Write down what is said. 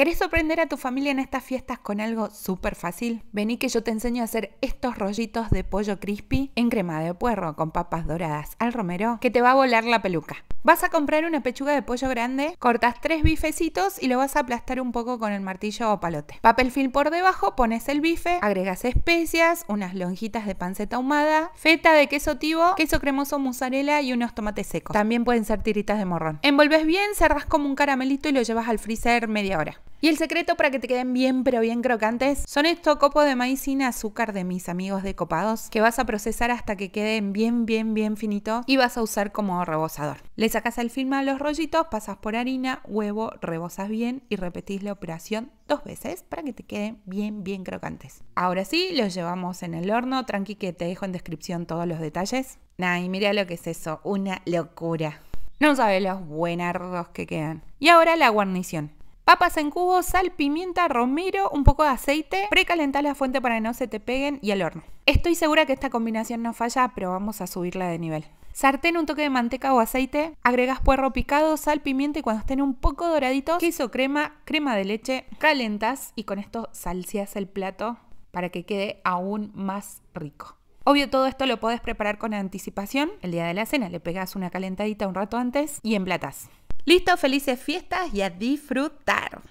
¿Querés sorprender a tu familia en estas fiestas con algo súper fácil? Vení que yo te enseño a hacer estos rollitos de pollo crispy en crema de puerro con papas doradas al romero que te va a volar la peluca. Vas a comprar una pechuga de pollo grande, cortas tres bifecitos y lo vas a aplastar un poco con el martillo o palote. Papel film por debajo, pones el bife, agregas especias, unas lonjitas de panceta ahumada, feta de queso tivo, queso cremoso mozzarella y unos tomates secos. También pueden ser tiritas de morrón. Envolves bien, cerras como un caramelito y lo llevas al freezer media hora. Y el secreto para que te queden bien pero bien crocantes son estos copos de maíz azúcar de mis amigos de copados que vas a procesar hasta que queden bien bien bien finitos y vas a usar como rebozador. Le sacas el film a los rollitos, pasas por harina, huevo, rebozas bien y repetís la operación dos veces para que te queden bien bien crocantes. Ahora sí, los llevamos en el horno, tranqui que te dejo en descripción todos los detalles. Nah, y mira lo que es eso, una locura. No sabes los buenardos que quedan. Y ahora la guarnición. Papas en cubos, sal, pimienta, romero, un poco de aceite. Precalentá la fuente para que no se te peguen y al horno. Estoy segura que esta combinación no falla, pero vamos a subirla de nivel. Sartén, un toque de manteca o aceite, agregas puerro picado, sal, pimienta y cuando estén un poco doraditos, queso crema, crema de leche, calentas y con esto salseas el plato para que quede aún más rico. Obvio, todo esto lo puedes preparar con anticipación. El día de la cena le pegas una calentadita un rato antes y emplatas. Listo, felices fiestas y a disfrutar.